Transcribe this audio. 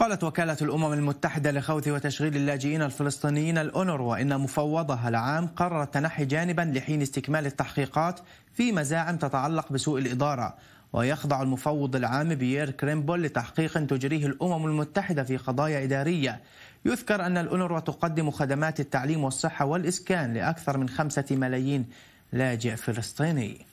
قالت وكالة الأمم المتحدة لخوث وتشغيل اللاجئين الفلسطينيين الأونروا إن مفوضها العام قرر التنحي جانبا لحين استكمال التحقيقات في مزاعم تتعلق بسوء الإدارة ويخضع المفوض العام بيير كريمبول لتحقيق تجريه الأمم المتحدة في قضايا إدارية يذكر أن الأونروا تقدم خدمات التعليم والصحة والإسكان لأكثر من خمسة ملايين لاجئ فلسطيني